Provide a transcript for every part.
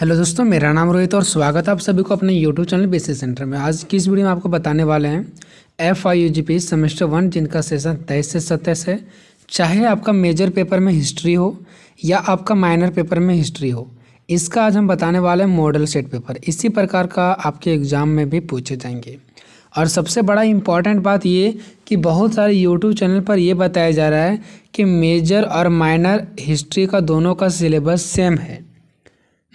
hello दोस्तों मेरा नाम रोहित और स्वागत है आप सभी को अपने यूट्यूब चैनल बेसिस सेंटर में आज की इस वीडियो में आपको बताने वाले हैं F I U G P semester one जिनका सेशन तेईस से सत्ताईस है चाहे आपका मेजर पेपर में हिस्ट्री हो या आपका माइनर पेपर में हिस्ट्री हो इसका आज हम बताने वाले हैं मॉडल सेट पेपर इसी प्रकार का आपके एग्ज़ाम में भी पूछे जाएंगे और सबसे बड़ा इम्पॉर्टेंट बात ये कि बहुत सारे यूट्यूब चैनल पर यह बताया जा रहा है कि मेजर और माइनर हिस्ट्री का दोनों का सिलेबस सेम है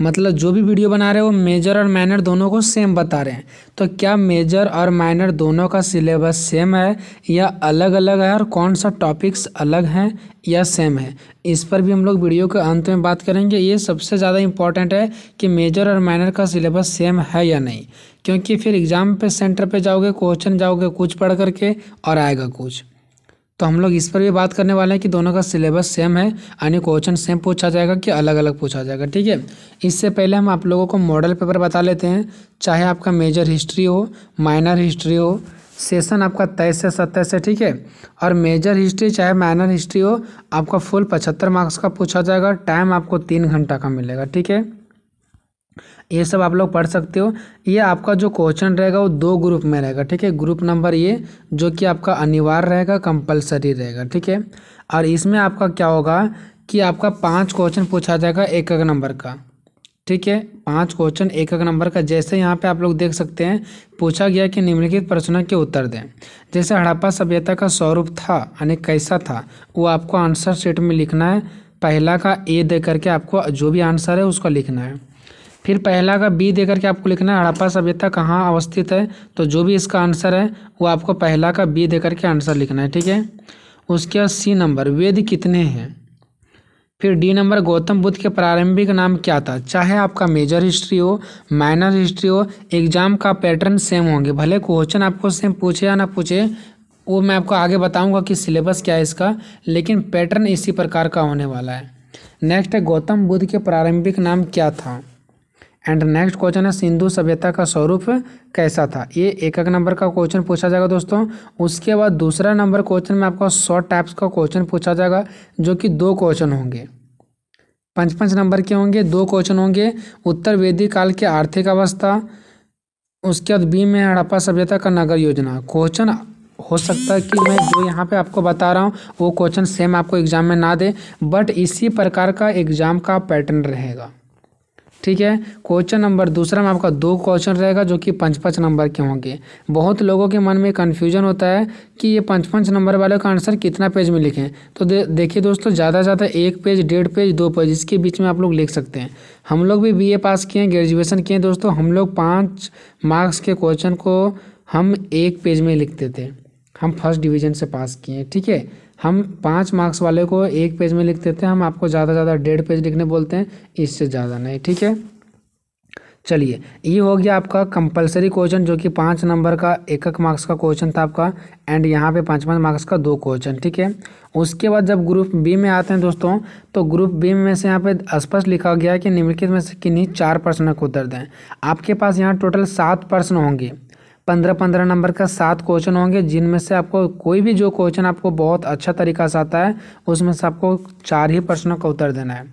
मतलब जो भी वीडियो बना रहे हो मेजर और माइनर दोनों को सेम बता रहे हैं तो क्या मेजर और माइनर दोनों का सिलेबस सेम है या अलग अलग है और कौन सा टॉपिक्स अलग हैं या सेम है इस पर भी हम लोग वीडियो के अंत में बात करेंगे ये सबसे ज़्यादा इम्पॉर्टेंट है कि मेजर और माइनर का सिलेबस सेम है या नहीं क्योंकि फिर एग्ज़ाम पे सेंटर पे जाओगे क्वेश्चन जाओगे कुछ पढ़ करके और आएगा कुछ तो हम लोग इस पर भी बात करने वाले हैं कि दोनों का सिलेबस सेम है यानी क्वेश्चन सेम पूछा जाएगा कि अलग अलग पूछा जाएगा ठीक है इससे पहले हम आप लोगों को मॉडल पेपर बता लेते हैं चाहे आपका मेजर हिस्ट्री हो माइनर हिस्ट्री हो सेशन आपका तेईस से सत्ताईस है ठीक है और मेजर हिस्ट्री चाहे माइनर हिस्ट्री हो आपका फुल पचहत्तर मार्क्स का पूछा जाएगा टाइम आपको तीन घंटा का मिलेगा ठीक है ये सब आप लोग पढ़ सकते हो ये आपका जो क्वेश्चन रहेगा वो दो ग्रुप में रहेगा ठीक है ग्रुप नंबर ये जो कि आपका अनिवार्य रहेगा कंपलसरी रहेगा ठीक है और इसमें आपका क्या होगा कि आपका पांच क्वेश्चन पूछा जाएगा एक एक नंबर का ठीक है पांच क्वेश्चन एक एक नंबर का जैसे यहाँ पे आप लोग देख सकते हैं पूछा गया कि निम्नलिखित प्रश्नों के उत्तर दें जैसे हड़प्पा सभ्यता का स्वरूप था यानी कैसा था वो आपको आंसर शीट में लिखना है पहला का ए दे करके आपको जो भी आंसर है उसको लिखना है फिर पहला का बी देकर के आपको लिखना है हड़प्पा सभ्यता कहाँ अवस्थित है तो जो भी इसका आंसर है वो आपको पहला का बी देकर के आंसर लिखना है ठीक है उसके बाद सी नंबर वेद कितने हैं फिर डी नंबर गौतम बुद्ध के प्रारंभिक नाम क्या था चाहे आपका मेजर हिस्ट्री हो माइनर हिस्ट्री हो एग्जाम का पैटर्न सेम होंगे भले क्वेश्चन आपको सेम पूछे या ना पूछे वो मैं आपको आगे बताऊंगा कि सिलेबस क्या है इसका लेकिन पैटर्न इसी प्रकार का होने वाला है नेक्स्ट है गौतम बुद्ध के प्रारंभिक नाम क्या था एंड नेक्स्ट क्वेश्चन है सिंधु सभ्यता का स्वरूप कैसा था ये एक एक नंबर का क्वेश्चन पूछा जाएगा दोस्तों उसके बाद दूसरा नंबर क्वेश्चन में आपका सौ टाइप्स का क्वेश्चन पूछा जाएगा जो कि दो क्वेश्चन होंगे पंच पंच नंबर के होंगे दो क्वेश्चन होंगे उत्तर वेदी काल की आर्थिक अवस्था उसके बाद बी में हड़प्पा सभ्यता का नगर योजना क्वेश्चन हो सकता है कि मैं जो यहाँ पे आपको बता रहा हूँ वो क्वेश्चन सेम आपको एग्ज़ाम में ना दे बट इसी प्रकार का एग्ज़ाम का पैटर्न रहेगा ठीक है क्वेश्चन नंबर दूसरा में आपका दो क्वेश्चन रहेगा जो कि पंच पंच नंबर के होंगे बहुत लोगों के मन में कन्फ्यूजन होता है कि ये पंच पंच नंबर वाले का आंसर कितना पेज में लिखें तो दे, देखिए दोस्तों ज़्यादा से ज़्यादा एक पेज डेढ़ पेज दो पेज इसके बीच में आप लोग लिख सकते हैं हम लोग भी बी पास किए हैं ग्रेजुएसन किए हैं दोस्तों हम लोग पाँच मार्क्स के क्वेश्चन को हम एक पेज में लिखते थे हम फर्स्ट डिवीजन से पास किए हैं ठीक है हम पाँच मार्क्स वाले को एक पेज में लिख देते हैं हम आपको ज़्यादा से ज़्यादा डेढ़ पेज लिखने बोलते हैं इससे ज़्यादा नहीं ठीक है चलिए ये हो गया आपका कंपलसरी क्वेश्चन जो कि पाँच नंबर का एक एक मार्क्स का क्वेश्चन था आपका एंड यहाँ पे पाँच पाँच मार्क्स का दो क्वेश्चन ठीक है उसके बाद जब ग्रुप बी में आते हैं दोस्तों तो ग्रुप बी में से यहाँ पे स्पष्ट लिखा गया है कि निम्नलिखित में से किन्हीं चार प्रश्न को उत्तर दें आपके पास यहाँ टोटल सात प्रश्न होंगे पंद्रह पंद्रह नंबर का सात क्वेश्चन होंगे जिनमें से आपको कोई भी जो क्वेश्चन आपको बहुत अच्छा तरीका से आता है उसमें से आपको चार ही प्रश्नों का उत्तर देना है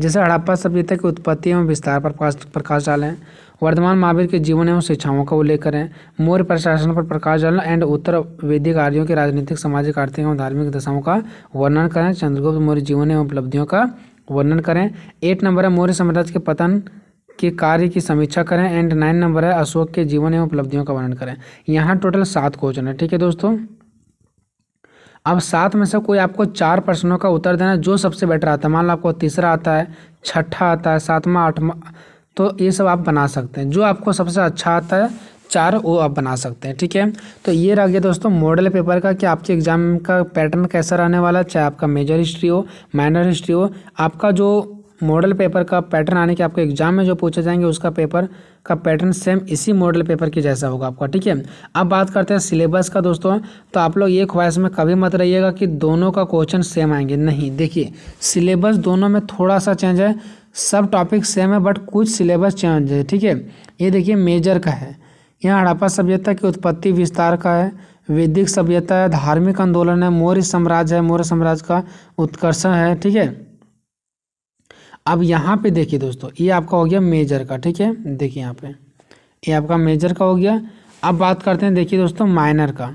जैसे हड़प्पा सभ्यता की उत्पत्ति एवं विस्तार पर प्रकाश प्रकाश डालें वर्धमान महावीर के जीवन एवं शिक्षाओं का उल्लेख करें मौर्य प्रशासन पर प्रकाश डालें एंड उत्तर वैदिक आर्यों के राजनीतिक सामाजिक आर्थिक एवं धार्मिक दशाओं का वर्णन करें चंद्रगुप्त मौर्य जीवन एवं उपलब्धियों का वर्णन करें एट नंबर है मौर्य साम्राज्य के पतन के कार्य की समीक्षा करें एंड नाइन नंबर है अशोक के जीवन एवं उपलब्धियों का वर्णन करें यहाँ टोटल सात क्वेश्चन है ठीक है दोस्तों अब सात में से कोई आपको चार प्रश्नों का उत्तर देना जो सबसे बेटर आता है मान लो आपको तीसरा आता है छठा आता है सातवां आठवां तो ये सब आप बना सकते हैं जो आपको सबसे अच्छा आता है चार वो आप बना सकते हैं ठीक है तो ये रह गया दोस्तों मॉडल पेपर का कि आपके एग्ज़ाम का पैटर्न कैसा रहने वाला चाहे आपका मेजर हिस्ट्री हो माइनर हिस्ट्री हो आपका जो मॉडल पेपर का पैटर्न आने के आपको एग्जाम में जो पूछे जाएंगे उसका पेपर का पैटर्न सेम इसी मॉडल पेपर के जैसा होगा आपका ठीक है अब बात करते हैं सिलेबस का दोस्तों तो आप लोग ये ख्वाहिश में कभी मत रहिएगा कि दोनों का क्वेश्चन सेम आएंगे नहीं देखिए सिलेबस दोनों में थोड़ा सा चेंज है सब टॉपिक सेम है बट कुछ सिलेबस चेंज है ठीक है ये देखिए मेजर का है यहाँ हड़प्पा सभ्यता की उत्पत्ति विस्तार का है वैदिक सभ्यता है धार्मिक आंदोलन है मौर्य साम्राज्य है मौर्य साम्राज्य का उत्कर्ष है ठीक है अब यहाँ पे देखिए दोस्तों ये आपका हो गया मेजर का ठीक है देखिए यहाँ पे ये आपका मेजर का हो गया अब बात करते हैं देखिए दोस्तों माइनर का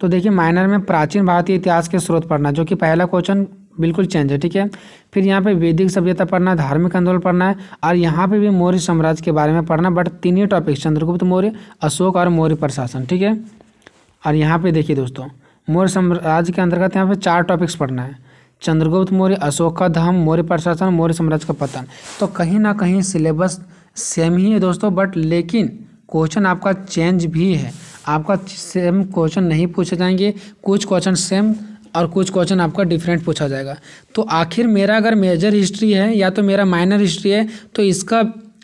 तो देखिए माइनर में प्राचीन भारतीय इतिहास के स्रोत पढ़ना जो कि पहला क्वेश्चन बिल्कुल चेंज है ठीक है फिर यहाँ पे वैदिक सभ्यता पढ़ना है धार्मिक आंदोलन पढ़ना है और यहाँ पे भी मौर्य साम्राज्य के बारे में पढ़ना बट तीन ही टॉपिक चंद्रगुप्त मौर्य अशोक और मौर्य प्रशासन ठीक है और यहाँ पे देखिए दोस्तों मौर्य साम्राज्य के अंतर्गत यहाँ पे चार टॉपिक्स पढ़ना है चंद्रगुप्त मौर्य अशोक का धाम मौर्य प्रशासन मौर्य साम्राज्य का पतन तो कहीं ना कहीं सिलेबस सेम ही है दोस्तों बट लेकिन क्वेश्चन आपका चेंज भी है आपका सेम क्वेश्चन नहीं पूछे जाएंगे कुछ क्वेश्चन सेम और कुछ क्वेश्चन आपका डिफरेंट पूछा जाएगा तो आखिर मेरा अगर मेजर हिस्ट्री है या तो मेरा माइनर हिस्ट्री है तो इसका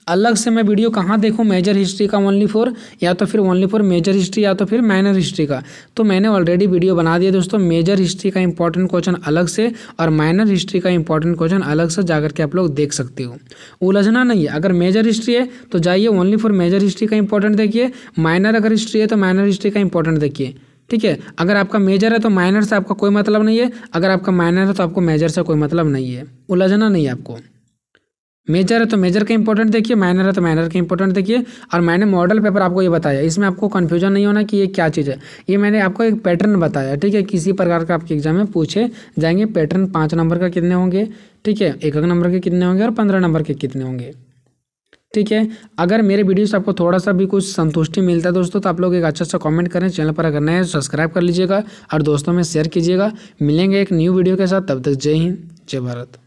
अलग से मैं वीडियो कहाँ देखूँ मेजर हिस्ट्री का ओनली फॉर या तो फिर ओनली फॉर मेजर हिस्ट्री या तो फिर माइनर हिस्ट्री का तो मैंने ऑलरेडी वीडियो बना दिया दोस्तों मेजर हिस्ट्री का इंपॉर्टेंट क्वेश्चन अलग से और माइनर हिस्ट्री का इंपॉर्टेंट क्वेश्चन अलग से जाकर के आप लोग देख सकते हो उलझना नहीं है अगर मेजर हिस्ट्री है तो जाइए ओनली फॉर मेजर हिस्ट्री का इंपॉर्टेंट देखिए माइनर अगर हिस्ट्री है तो माइनर हिस्ट्री का इंपॉर्टेंट देखिए ठीक है अगर आपका मेजर है तो माइनर से आपका कोई मतलब नहीं है अगर आपका माइनर है तो आपको मेजर से कोई मतलब नहीं है उलझना नहीं है आपको मेजर है तो मेजर का इंपॉर्टेंट देखिए माइनर है तो माइनर का इंपॉर्टेंट देखिए और मैंने मॉडल पेपर आपको ये बताया इसमें आपको कन्फ्यूजन नहीं होना कि ये क्या चीज़ है ये मैंने आपको एक पैटर्न बताया ठीक है किसी प्रकार का आपके एग्जाम में पूछे जाएंगे पैटर्न पाँच नंबर का कितने होंगे ठीक है एक एक नंबर के कितने होंगे और पंद्रह नंबर के कितने होंगे ठीक है अगर मेरे वीडियो से आपको थोड़ा सा भी कुछ संतुष्टि मिलता है दोस्तों तो आप लोग एक अच्छा सा कमेंट करें चैनल पर अगर नए हैं सब्सक्राइब कर लीजिएगा और दोस्तों में शेयर कीजिएगा मिलेंगे एक न्यू वीडियो के साथ तब तक जय हिंद जय भारत